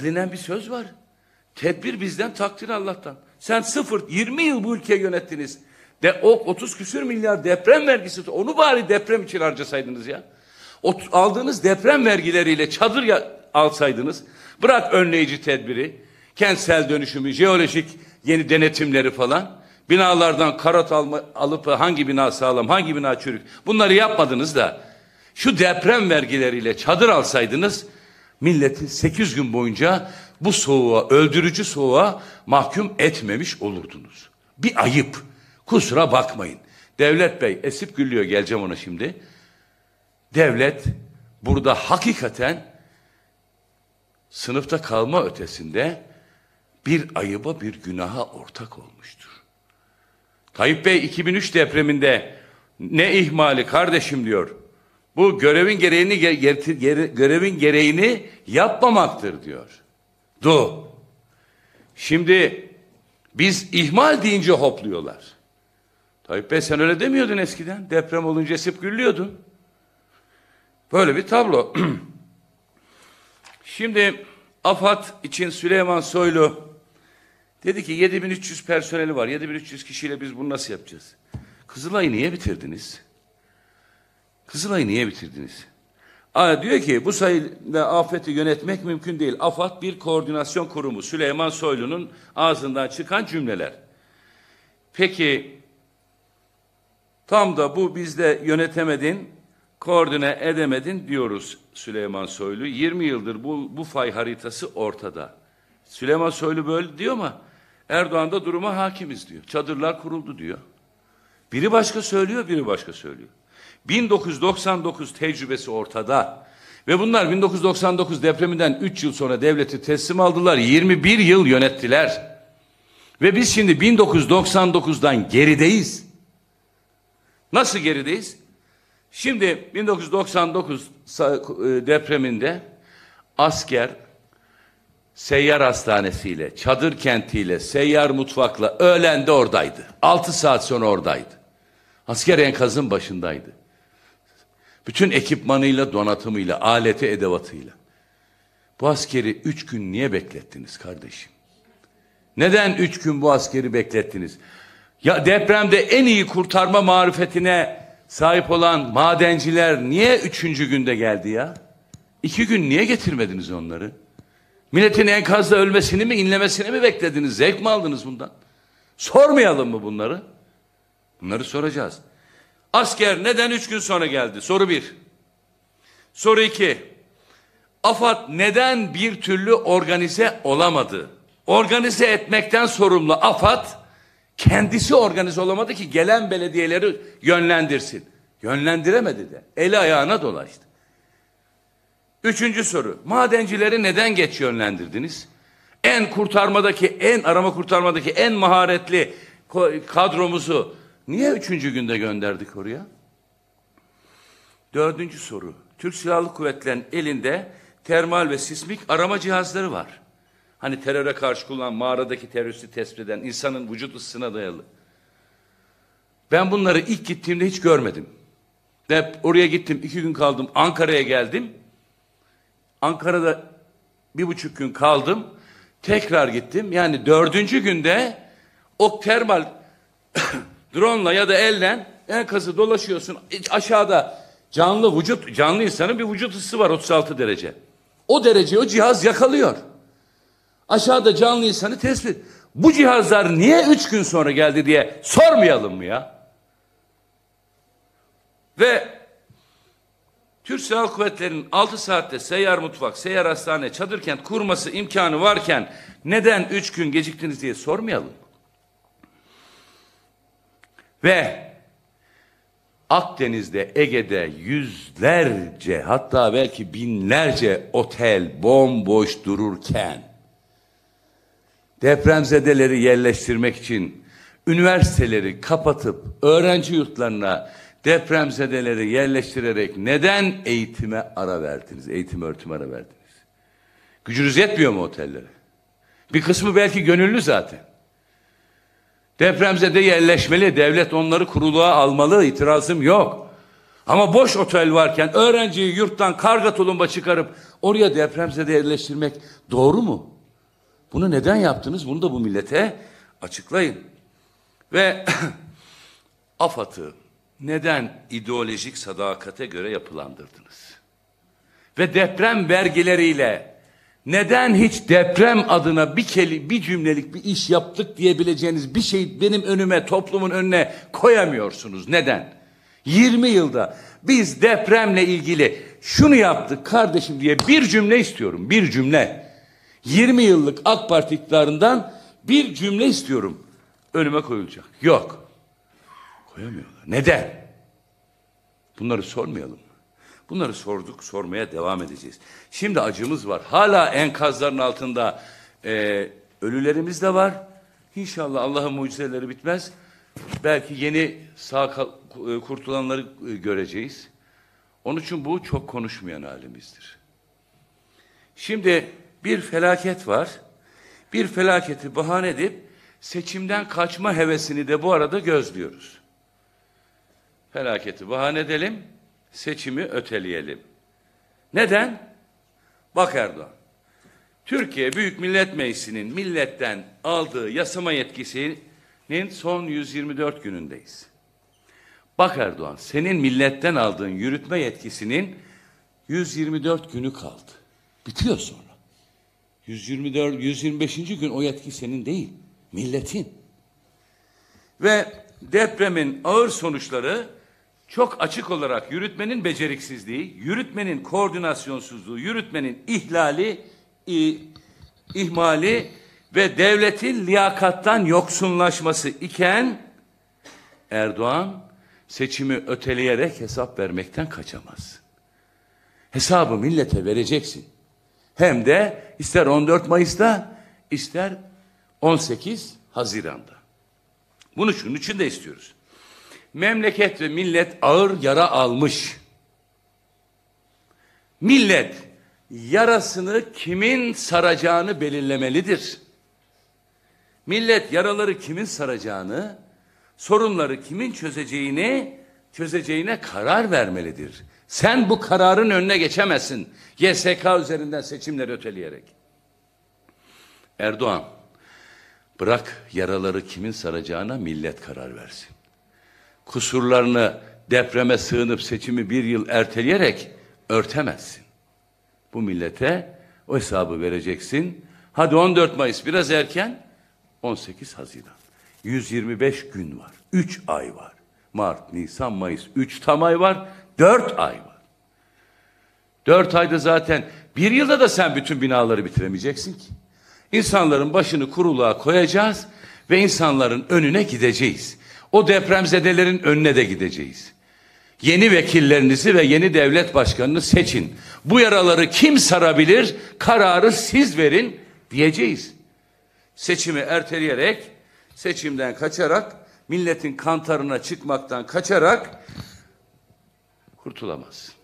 Bilinen bir söz var. Tedbir bizden, takdir Allah'tan. Sen sıfır, 20 yıl bu ülkeyi yönettiniz. De, o 30 küsür milyar deprem vergisi, onu bari deprem için harcasaydınız ya. O, aldığınız deprem vergileriyle çadır ya, alsaydınız, bırak önleyici tedbiri, kentsel dönüşümü, jeolojik yeni denetimleri falan, binalardan karat alma, alıp hangi bina sağlam, hangi bina çürük, bunları yapmadınız da, şu deprem vergileriyle çadır alsaydınız, milleti 8 gün boyunca bu soğuğa, öldürücü soğuğa mahkum etmemiş olurdunuz. Bir ayıp. Kusura bakmayın. Devlet Bey esip gülüyor geleceğim ona şimdi. Devlet burada hakikaten sınıfta kalma ötesinde bir ayıba bir günaha ortak olmuştur. Tayyip Bey 2003 depreminde ne ihmali kardeşim diyor. Bu görevin gereğini görevin gereğini yapmamaktır diyor. Do. Şimdi biz ihmal deyince hopluyorlar. Tayyip Bey sen öyle demiyordun eskiden. Deprem olunca esip gürlüyordun. Böyle bir tablo. Şimdi AFAD için Süleyman Soylu dedi ki 7300 personeli var. 7300 kişiyle biz bunu nasıl yapacağız? Kızılay'ı niye bitirdiniz? Kızılay'ı niye bitirdiniz? Aa, diyor ki bu sayıda afeti yönetmek mümkün değil. AFAD bir koordinasyon kurumu. Süleyman Soylu'nun ağzından çıkan cümleler. Peki tam da bu bizde yönetemedin, koordine edemedin diyoruz Süleyman Soylu. 20 yıldır bu, bu fay haritası ortada. Süleyman Soylu böyle diyor ama Erdoğan da duruma hakimiz diyor. Çadırlar kuruldu diyor. Biri başka söylüyor, biri başka söylüyor. 1999 tecrübesi ortada. Ve bunlar 1999 depreminden 3 yıl sonra devleti teslim aldılar. 21 yıl yönettiler. Ve biz şimdi 1999'dan gerideyiz. Nasıl gerideyiz? Şimdi 1999 e, depreminde asker seyyar hastanesiyle, çadır kentiyle, seyyar mutfakla öğlende oradaydı. 6 saat sonra oradaydı. Asker enkazın başındaydı. Bütün ekipmanıyla, donatımıyla, aleti, edevatıyla. Bu askeri üç gün niye beklettiniz kardeşim? Neden üç gün bu askeri beklettiniz? Ya depremde en iyi kurtarma marifetine sahip olan madenciler niye üçüncü günde geldi ya? İki gün niye getirmediniz onları? Milletin enkazda ölmesini mi, inlemesini mi beklediniz? Zevk mi aldınız bundan? Sormayalım mı bunları? Bunları soracağız. Asker neden üç gün sonra geldi? Soru bir. Soru iki. AFAD neden bir türlü organize olamadı? Organize etmekten sorumlu AFAD kendisi organize olamadı ki gelen belediyeleri yönlendirsin. Yönlendiremedi de. Eli ayağına dolaştı. Üçüncü soru. Madencileri neden geç yönlendirdiniz? En kurtarmadaki, en arama kurtarmadaki en maharetli kadromuzu Niye üçüncü günde gönderdik oraya? Dördüncü soru. Türk Silahlı Kuvvetleri'nin elinde termal ve sismik arama cihazları var. Hani teröre karşı kullanılan mağaradaki teröristi tespit eden insanın vücut ısısına dayalı. Ben bunları ilk gittiğimde hiç görmedim. Hep oraya gittim, iki gün kaldım, Ankara'ya geldim. Ankara'da bir buçuk gün kaldım, tekrar gittim. Yani dördüncü günde o termal Drone'la ya da elden enkazı dolaşıyorsun. Aşağıda canlı vücut, canlı insanın bir vücut ısısı var 36 derece. O derece o cihaz yakalıyor. Aşağıda canlı insanı tespit. Bu cihazlar niye üç gün sonra geldi diye sormayalım mı ya? Ve Türk Silahlı Kuvvetleri'nin 6 saatte seyyar mutfak, seyyar hastane, çadır kent kurması imkanı varken neden 3 gün geciktiniz diye sormayalım mı? Ve Akdeniz'de, Ege'de yüzlerce hatta belki binlerce otel bomboş dururken depremzedeleri yerleştirmek için üniversiteleri kapatıp öğrenci yurtlarına depremzedeleri yerleştirerek neden eğitime ara verdiniz? Eğitim öğretime ara verdiniz. Gücünüz yetmiyor mu otellere? Bir kısmı belki gönüllü zaten. Depremzede yerleşmeli, devlet onları kuruluğa almalı, itirazım yok. Ama boş otel varken öğrenciyi yurttan karga tulumba çıkarıp oraya depremzede yerleştirmek doğru mu? Bunu neden yaptınız? Bunu da bu millete açıklayın. Ve AFAD'ı neden ideolojik sadakate göre yapılandırdınız? Ve deprem vergileriyle neden hiç deprem adına bir keli, bir cümlelik bir iş yaptık diyebileceğiniz bir şey benim önüme, toplumun önüne koyamıyorsunuz? Neden? 20 yılda biz depremle ilgili şunu yaptık kardeşim diye bir cümle istiyorum. Bir cümle. 20 yıllık AK Parti iktidarından bir cümle istiyorum. Önüme koyulacak. Yok. Koyamıyorlar. Neden? Bunları sormayalım. Bunları sorduk, sormaya devam edeceğiz. Şimdi acımız var. Hala enkazların altında e, ölülerimiz de var. İnşallah Allah'ın mucizeleri bitmez. Belki yeni sağ e, kurtulanları e, göreceğiz. Onun için bu çok konuşmayan halimizdir. Şimdi bir felaket var. Bir felaketi bahane edip seçimden kaçma hevesini de bu arada gözlüyoruz. Felaketi bahane edelim seçimi öteleyelim. Neden? Bak Erdoğan. Türkiye Büyük Millet Meclisi'nin milletten aldığı yasama yetkisinin son 124 günündeyiz. Bak Erdoğan, senin milletten aldığın yürütme yetkisinin 124 günü kaldı. Bitiyor sonra. 124 125. gün o yetki senin değil, milletin. Ve depremin ağır sonuçları çok açık olarak yürütmenin beceriksizliği, yürütmenin koordinasyonsuzluğu, yürütmenin ihlali, ihmali ve devletin liyakattan yoksunlaşması iken Erdoğan seçimi öteleyerek hesap vermekten kaçamaz. Hesabı millete vereceksin. Hem de ister 14 Mayıs'ta ister 18 Haziran'da. Bunu şunun için de istiyoruz. Memleket ve millet ağır yara almış. Millet yarasını kimin saracağını belirlemelidir. Millet yaraları kimin saracağını, sorunları kimin çözeceğini, çözeceğine karar vermelidir. Sen bu kararın önüne geçemezsin. YSK üzerinden seçimleri öteleyerek. Erdoğan, bırak yaraları kimin saracağına millet karar versin kusurlarını depreme sığınıp seçimi bir yıl erteleyerek örtemezsin. Bu millete o hesabı vereceksin. Hadi 14 Mayıs biraz erken 18 Haziran. 125 gün var. 3 ay var. Mart, Nisan, Mayıs 3 tam ay var. 4 ay var. 4 ayda zaten bir yılda da sen bütün binaları bitiremeyeceksin ki. İnsanların başını kuruluğa koyacağız ve insanların önüne gideceğiz. O depremzedelerin önüne de gideceğiz. Yeni vekillerinizi ve yeni devlet başkanını seçin. Bu yaraları kim sarabilir? Kararı siz verin diyeceğiz. Seçimi erteleyerek, seçimden kaçarak, milletin kantarına çıkmaktan kaçarak kurtulamazsın.